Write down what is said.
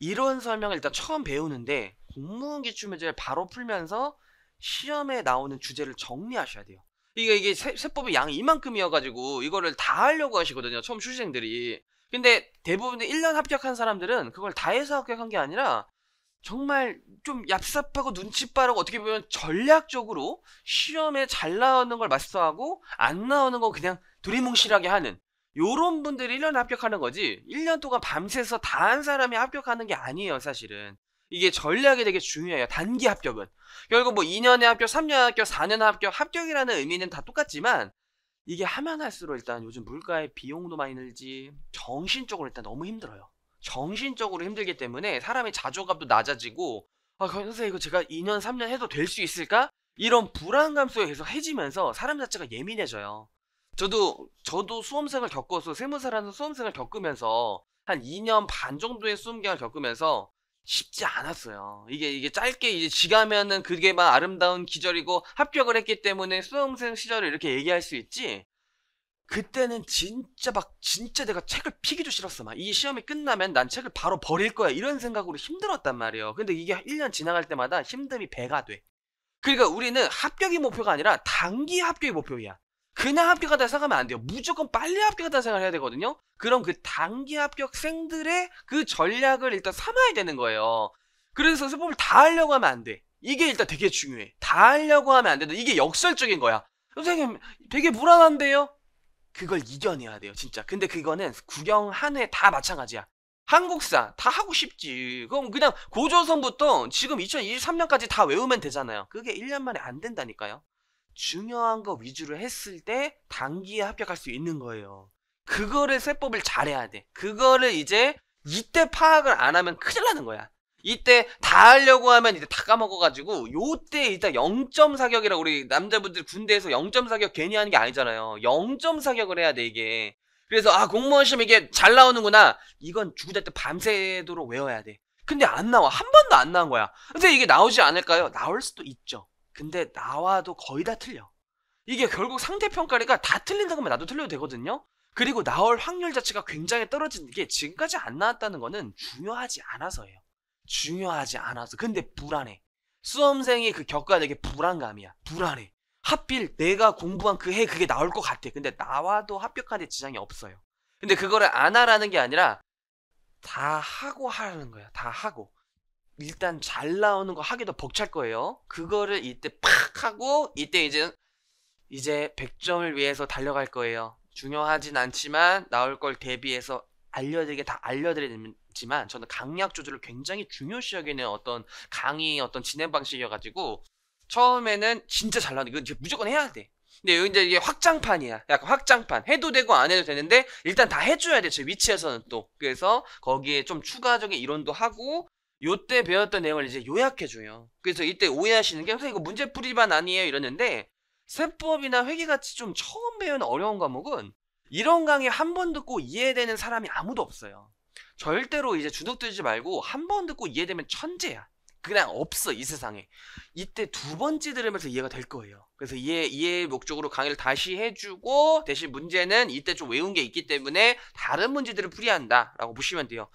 이런 설명을 일단 처음 배우는데 공무원 기출 문제를 바로 풀면서 시험에 나오는 주제를 정리하셔야 돼요. 이게 이게 세, 세법의 양이 이만큼이어가지고 이거를 다 하려고 하시거든요. 처음 출생들이. 근데 대부분의 1년 합격한 사람들은 그걸 다 해서 합격한 게 아니라 정말 좀 얍삽하고 눈치 빠르고 어떻게 보면 전략적으로 시험에 잘 나오는 걸 마스터하고 안 나오는 거 그냥 두리뭉실하게 하는 요런 분들이 1년 합격하는 거지 1년 동안 밤새서 다 한 사람이 합격하는 게 아니에요 사실은 이게 전략이 되게 중요해요 단기 합격은 결국 뭐 2년에 합격 3년에 합격 4년에 합격 합격이라는 의미는 다 똑같지만 이게 하면 할수록 일단 요즘 물가에 비용도 많이 늘지 정신적으로 일단 너무 힘들어요 정신적으로 힘들기 때문에 사람의 자존감도 낮아지고 아 선생님 이거 제가 2년 3년 해도 될 수 있을까? 이런 불안감 속에 계속 해지면서 사람 자체가 예민해져요 저도 저도 수험생을 겪어서 세무사라는 수험생을 겪으면서 한 2년 반 정도의 수험기간을 겪으면서 쉽지 않았어요. 이게 이게 짧게 이제 지가면은 그게막 아름다운 기절이고 합격을 했기 때문에 수험생 시절을 이렇게 얘기할 수 있지. 그때는 진짜 막 진짜 내가 책을 피기도 싫었어. 막 이 시험이 끝나면 난 책을 바로 버릴 거야. 이런 생각으로 힘들었단 말이에요. 근데 이게 1년 지나갈 때마다 힘듦이 배가 돼. 그러니까 우리는 합격이 목표가 아니라 단기 합격이 목표야. 그냥 합격하다 생각하면 안 돼요. 무조건 빨리 합격하다 생각을 해야 되거든요. 그럼 그 단기 합격생들의 그 전략을 일단 삼아야 되는 거예요. 그래서 수법을 다 하려고 하면 안 돼. 이게 일단 되게 중요해. 다 하려고 하면 안 된다. 이게 역설적인 거야. 선생님, 되게 불안한데요? 그걸 이겨내야 돼요, 진짜. 근데 그거는 구경 한 해 다 마찬가지야. 한국사 다 하고 싶지. 그럼 그냥 고조선부터 지금 2023년까지 다 외우면 되잖아요. 그게 1년 만에 안 된다니까요. 중요한 거 위주로 했을 때 단기에 합격할 수 있는 거예요. 그거를 세법을 잘해야 돼. 그거를 이제 이때 파악을 안 하면 큰일 나는 거야. 이때 다 하려고 하면 이제 다 까먹어가지고 요때 일단 0점 사격이라 고 우리 남자분들 군대에서 0점 사격 괜히 하는 게 아니잖아요. 0점 사격을 해야 돼 이게. 그래서 아 공무원 시험 이게 잘 나오는구나. 이건 죽을 때 밤새도록 외워야 돼. 근데 안 나와 한 번도 안 나온 거야. 근데 이게 나오지 않을까요? 나올 수도 있죠. 근데 나와도 거의 다 틀려. 이게 결국 상대평가리가 다 틀린다 그러면 나도 틀려도 되거든요. 그리고 나올 확률 자체가 굉장히 떨어지는 게 지금까지 안 나왔다는 거는 중요하지 않아서예요. 중요하지 않아서. 근데 불안해. 수험생이 그 겪어야 되게 불안감이야. 불안해. 하필 내가 공부한 그 해 그게 나올 것 같아. 근데 나와도 합격하는 지장이 없어요. 근데 그거를 안 하라는 게 아니라 다 하고 하라는 거야. 다 하고. 일단 잘 나오는 거 하기도 벅찰 거예요. 그거를 이때 팍 하고 이때 이제 이제 100점을 위해서 달려갈 거예요. 중요하진 않지만 나올 걸 대비해서 알려드리게 다 알려드리지만 저는 강약 조절을 굉장히 중요시 여기는 어떤 강의 어떤 진행 방식이어가지고 처음에는 진짜 잘 나오는 이거 무조건 해야 돼. 근데 여기 이제 이게 확장판이야. 약간 확장판. 해도 되고 안 해도 되는데 일단 다 해줘야 돼. 제 위치에서는 또. 그래서 거기에 좀 추가적인 이론도 하고 요때 배웠던 내용을 이제 요약해줘요. 그래서 이때 오해하시는 게 선생님 이거 문제풀이만 아니에요 이러는데 세법이나 회계같이 좀 처음 배운 어려운 과목은 이런 강의 한 번 듣고 이해되는 사람이 아무도 없어요. 절대로 이제 주눅들지 말고 한 번 듣고 이해되면 천재야. 그냥 없어 이 세상에. 이때 두 번째 들으면서 이해가 될 거예요. 그래서 이해 이해 목적으로 강의를 다시 해주고 대신 문제는 이때 좀 외운 게 있기 때문에 다른 문제들을 풀이한다라고 보시면 돼요.